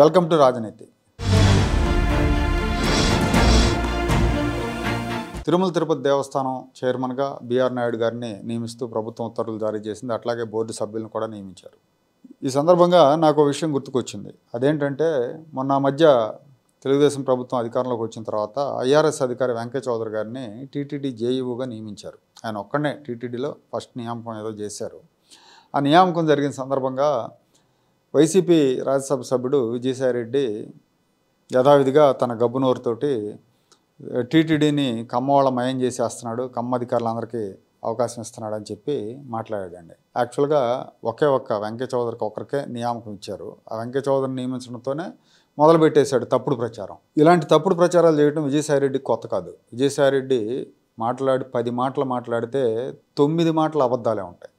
welcome to రాజనీతి తిరుమల తిరుపతి దేవస్థానం చైర్మన్గా బీఆర్ నాయుడు గారిని నియమిస్తూ ప్రభుత్వం ఉత్తర్వులు జారీ చేసింది అట్లాగే బోర్డు సభ్యులను కూడా నియమించారు ఈ సందర్భంగా నాకు విషయం గుర్తుకొచ్చింది అదేంటంటే మొన్న మధ్య తెలుగుదేశం ప్రభుత్వం అధికారంలోకి వచ్చిన తర్వాత ఐఆర్ఎస్ అధికారి వెంకయ్య చౌదరి గారిని టీటీడీ జేఈఓగా నియమించారు ఆయన ఒక్కడే టీటీడీలో ఫస్ట్ నియామకం ఏదో చేశారు ఆ నియామకం జరిగిన సందర్భంగా వైసీపీ రాజ్యసభ సభ్యుడు విజయసాయిరెడ్డి యథావిధిగా తన గబ్బునోరుతోటి టీటీడీని కమ్మవాళ్ళ మయం చేసేస్తున్నాడు కమ్మ అధికారులందరికీ అవకాశం ఇస్తున్నాడు అని చెప్పి మాట్లాడాడండి యాక్చువల్గా ఒకే ఒక్క వెంకయ్య చౌదరికి ఒకరికే నియామకం ఇచ్చారు ఆ వెంకయ్య చౌదరిని నియమించడంతోనే మొదలుపెట్టేశాడు తప్పుడు ప్రచారం ఇలాంటి తప్పుడు ప్రచారాలు చేయడం రెడ్డి కొత్త కాదు విజయసాయిరెడ్డి మాట్లాడి పది మాటలు మాట్లాడితే తొమ్మిది మాటలు అబద్ధాలే ఉంటాయి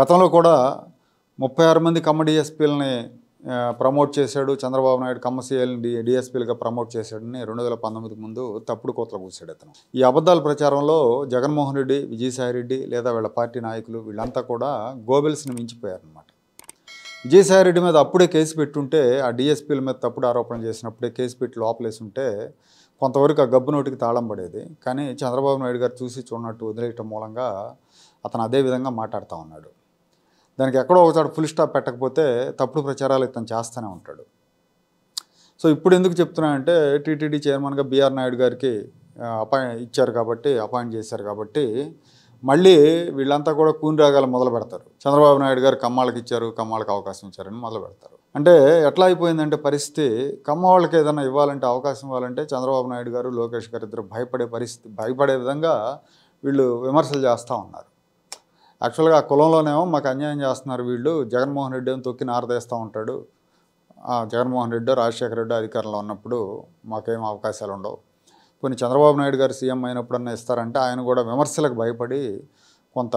గతంలో కూడా ముప్పై ఆరు మంది కమ్మ డిఎస్పీలని ప్రమోట్ చేశాడు చంద్రబాబు నాయుడు కమ్మసీఎల్ని డి డిఎస్పీలుగా ప్రమోట్ చేశాడని రెండు వేల పంతొమ్మిది ముందు తప్పుడు కోతలు కూర్చాడు అతను ఈ అబద్ధాల ప్రచారంలో జగన్మోహన్ రెడ్డి విజయసాయి రెడ్డి లేదా వీళ్ళ పార్టీ నాయకులు వీళ్ళంతా కూడా గోబెల్స్ని మించిపోయారనమాట విజయసాయి రెడ్డి మీద అప్పుడే కేసు పెట్టుంటే ఆ డిఎస్పీల మీద తప్పుడు ఆరోపణ చేసినప్పుడే కేసు పెట్టి లోపలేసి ఉంటే కొంతవరకు ఆ గబ్బు నోటికి తాళం పడేది కానీ చంద్రబాబు నాయుడు గారు చూసి చూడనట్టు వదిలేయటం మూలంగా అతను అదే విధంగా మాట్లాడుతూ ఉన్నాడు దానికి ఎక్కడో ఒకసారి ఫుల్ స్టాప్ పెట్టకపోతే తప్పుడు ప్రచారాలు ఇతను చేస్తూనే ఉంటాడు సో ఇప్పుడు ఎందుకు చెప్తున్నానంటే టీటీడీ చైర్మన్గా బీఆర్ నాయుడు గారికి అపాయి ఇచ్చారు కాబట్టి అపాయింట్ చేశారు కాబట్టి మళ్ళీ వీళ్ళంతా కూడా కూని రాగాలు మొదలు పెడతారు చంద్రబాబు నాయుడు గారు కమ్మాళ్ళకి ఇచ్చారు కమ్మాళ్ళకి అవకాశం ఇచ్చారని మొదలు పెడతారు అంటే ఎట్లా అయిపోయిందంటే పరిస్థితి కమ్మ వాళ్ళకి ఏదైనా ఇవ్వాలంటే అవకాశం ఇవ్వాలంటే చంద్రబాబు నాయుడు గారు లోకేష్ గారు ఇద్దరు భయపడే పరిస్థితి భయపడే విధంగా వీళ్ళు విమర్శలు చేస్తూ ఉన్నారు యాక్చువల్గా ఆ కులంలోనేమో మాకు అన్యాయం చేస్తున్నారు వీళ్ళు జగన్మోహన్ రెడ్డి అని తొక్కి నారదేస్తూ ఉంటాడు జగన్మోహన్ రెడ్డి రాజశేఖర రెడ్డి అధికారంలో ఉన్నప్పుడు మాకేం అవకాశాలు ఉండవు కొన్ని చంద్రబాబు నాయుడు గారు సీఎం అయినప్పుడన్నా ఇస్తారంటే ఆయన కూడా విమర్శలకు భయపడి కొంత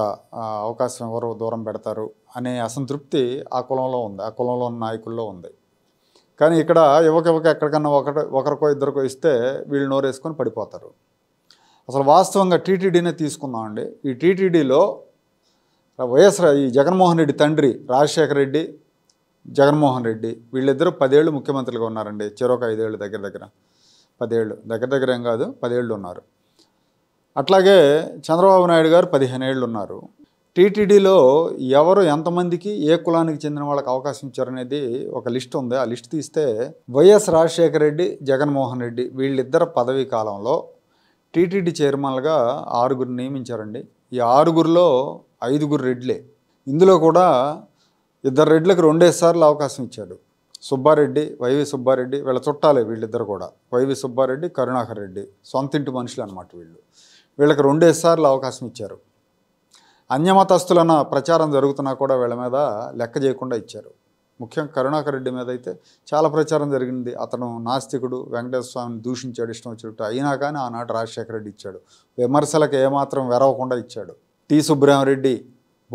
అవకాశం ఎవరు దూరం పెడతారు అనే అసంతృప్తి ఆ కులంలో ఉంది ఆ కులంలో ఉన్న నాయకుల్లో ఉంది కానీ ఇక్కడ యువకెవక ఎక్కడికన్నా ఒకటి ఒకరికో ఇద్దరికో ఇస్తే వీళ్ళు నోరేసుకొని పడిపోతారు అసలు వాస్తవంగా టీటీడీనే తీసుకుందామండి ఈ టీటీడీలో వైఎస్ ఈ జగన్మోహన్ రెడ్డి తండ్రి రాజశేఖర రెడ్డి జగన్మోహన్ రెడ్డి వీళ్ళిద్దరూ పదేళ్ళు ముఖ్యమంత్రులుగా ఉన్నారండి చెరొక ఐదేళ్ళు దగ్గర దగ్గర పదేళ్ళు దగ్గర దగ్గర ఏం కాదు పదేళ్ళు ఉన్నారు అట్లాగే చంద్రబాబు నాయుడు గారు పదిహేను ఏళ్ళు ఉన్నారు టీటీడీలో ఎవరు ఎంతమందికి ఏ కులానికి చెందిన వాళ్ళకి అవకాశం ఇచ్చారనేది ఒక లిస్ట్ ఉంది ఆ లిస్ట్ తీస్తే వైఎస్ రాజశేఖర రెడ్డి జగన్మోహన్ రెడ్డి వీళ్ళిద్దరు పదవీ కాలంలో టీటీడీ చైర్మన్లుగా ఆరుగురు నియమించారండి ఈ ఆరుగురిలో ఐదుగురు రెడ్లే ఇందులో కూడా ఇద్దరు రెడ్లకు రెండే సార్లు అవకాశం ఇచ్చాడు సుబ్బారెడ్డి వైవి సుబ్బారెడ్డి వీళ్ళ చుట్టాలే వీళ్ళిద్దరు కూడా వైవి సుబ్బారెడ్డి కరుణాకర్ రెడ్డి సొంతింటి మనుషులు అనమాట వీళ్ళు వీళ్ళకి రెండేసార్లు అవకాశం ఇచ్చారు అన్యమతస్తులన్న ప్రచారం జరుగుతున్నా కూడా వీళ్ళ మీద లెక్క చేయకుండా ఇచ్చారు ముఖ్యం కరుణాకర్ రెడ్డి మీద అయితే చాలా ప్రచారం జరిగింది అతను నాస్తికుడు వెంకటేశ్వర స్వామిని దూషించాడు ఇష్టం వచ్చినట్టు అయినా కానీ ఆనాడు రాజశేఖర రెడ్డి ఇచ్చాడు విమర్శలకు ఏమాత్రం వెరవకుండా ఇచ్చాడు T Subrahmareddy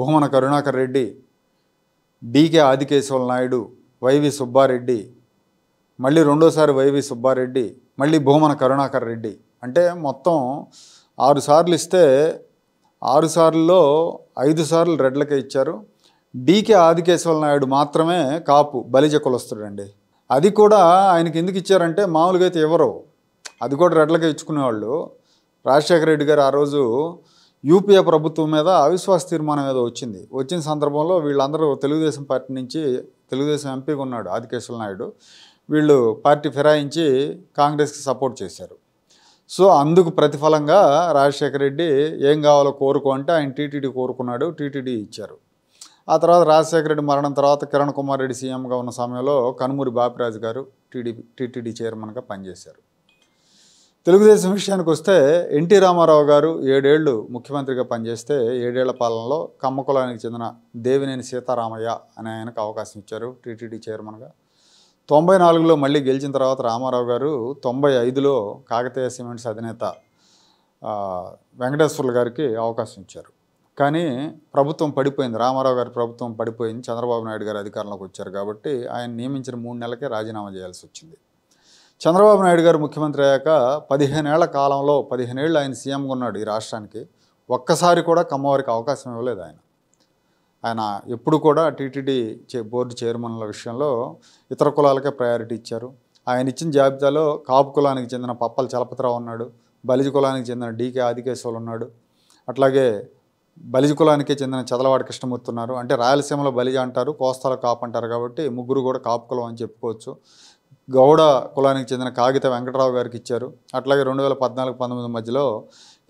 Bhumana Karunakar Reddy DK Adikeswara Naidu YV Subbareddy మళ్ళీ రెండోసారి వైవి సుబ్బారెడ్డి మళ్ళీ భూమన కరుణాకర్ రెడ్డి అంటే మొత్తం ఆరు సార్లు ఇస్తే ఆరు ఐదు సార్లు రెడ్లకే ఇచ్చారు డీకే ఆదికేశవల నాయుడు మాత్రమే కాపు బలిజ కులస్తుడండి అది కూడా ఆయనకి ఎందుకు ఇచ్చారంటే మామూలుగా అయితే ఎవరు అది కూడా రెడ్లకే ఇచ్చుకునేవాళ్ళు రాజశేఖర రెడ్డి గారు ఆ రోజు యూపీఏ ప్రభుత్వం మీద అవిశ్వాస తీర్మానం ఏదో వచ్చింది వచ్చిన సందర్భంలో వీళ్ళందరూ తెలుగుదేశం పార్టీ నుంచి తెలుగుదేశం ఎంపీగా ఉన్నాడు ఆదికేశ్వర నాయుడు వీళ్ళు పార్టీ ఫిరాయించి కాంగ్రెస్కి సపోర్ట్ చేశారు సో అందుకు ప్రతిఫలంగా రాజశేఖర రెడ్డి ఏం కావాలో కోరుకో అంటే ఆయన టీటీడీ కోరుకున్నాడు టీటీడీ ఇచ్చారు ఆ తర్వాత రాజశేఖర రెడ్డి మరణం తర్వాత కిరణ్ కుమార్ రెడ్డి సీఎంగా ఉన్న సమయంలో కనుమూరి బాపిరాజు గారు టీడీపీ టీటీడీ చైర్మన్గా పనిచేశారు తెలుగుదేశం విషయానికి వస్తే ఎన్టీ రామారావు గారు ఏడేళ్లు ముఖ్యమంత్రిగా పనిచేస్తే ఏడేళ్ల పాలనలో కమ్మకులానికి చెందిన దేవినేని సీతారామయ్య అనే ఆయనకు అవకాశం ఇచ్చారు టీటీడీ చైర్మన్గా తొంభై నాలుగులో మళ్ళీ గెలిచిన తర్వాత రామారావు గారు తొంభై ఐదులో కాకతీయ సిమెంట్స్ అధినేత వెంకటేశ్వర్లు గారికి అవకాశం ఇచ్చారు కానీ ప్రభుత్వం పడిపోయింది రామారావు గారి ప్రభుత్వం పడిపోయింది చంద్రబాబు నాయుడు గారు అధికారంలోకి వచ్చారు కాబట్టి ఆయన నియమించిన మూడు నెలలకే రాజీనామా చేయాల్సి వచ్చింది చంద్రబాబు నాయుడు గారు ముఖ్యమంత్రి అయ్యాక పదిహేనేళ్ల కాలంలో పదిహేనేళ్ళు ఆయన సీఎంగా ఉన్నాడు ఈ రాష్ట్రానికి ఒక్కసారి కూడా కమ్మవారికి అవకాశం ఇవ్వలేదు ఆయన ఆయన ఎప్పుడు కూడా టీటీడీ చే బోర్డు చైర్మన్ల విషయంలో ఇతర కులాలకే ప్రయారిటీ ఇచ్చారు ఆయన ఇచ్చిన జాబితాలో కాపు కులానికి చెందిన పప్పల చలపతిరావు ఉన్నాడు బలిజ కులానికి చెందిన డీకే ఆదికేశ్వరులు ఉన్నాడు అట్లాగే బలిజ కులానికే చెందిన చదలవాడ కృష్ణమూర్తి ఉన్నారు అంటే రాయలసీమలో బలిజ అంటారు కోస్తాలో కాపు అంటారు కాబట్టి ముగ్గురు కూడా కాపు కులం అని చెప్పుకోవచ్చు గౌడ కులానికి చెందిన కాగిత వెంకటరావు గారికి ఇచ్చారు అట్లాగే రెండు వేల పద్నాలుగు పంతొమ్మిది మధ్యలో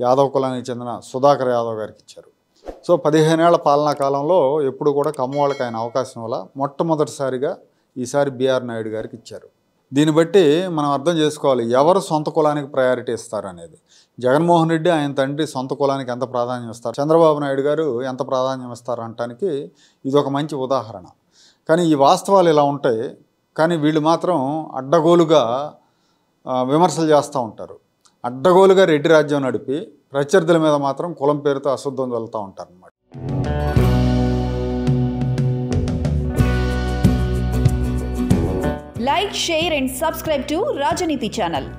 యాదవ్ కులానికి చెందిన సుధాకర్ యాదవ్ గారికి ఇచ్చారు సో పదిహేనేళ్ల పాలనా కాలంలో ఎప్పుడు కూడా కమ్మవాళ్ళకి ఆయన అవకాశం వల్ల మొట్టమొదటిసారిగా ఈసారి బీఆర్ నాయుడు గారికి ఇచ్చారు దీన్ని బట్టి మనం అర్థం చేసుకోవాలి ఎవరు సొంత కులానికి ప్రయారిటీ ఇస్తారు అనేది జగన్మోహన్ రెడ్డి ఆయన తండ్రి సొంత కులానికి ఎంత ప్రాధాన్యం ఇస్తారు చంద్రబాబు నాయుడు గారు ఎంత ప్రాధాన్యం ఇస్తారు అనటానికి ఇది ఒక మంచి ఉదాహరణ కానీ ఈ వాస్తవాలు ఇలా ఉంటాయి కానీ వీళ్ళు మాత్రం అడ్డగోలుగా విమర్శలు చేస్తూ ఉంటారు అడ్డగోలుగా రెడ్డి రాజ్యం నడిపి ప్రత్యర్థుల మీద మాత్రం కులం పేరుతో అశుద్ధం చల్లుతూ ఉంటారు అన్నమాట like share and subscribe to Rajaneeti channel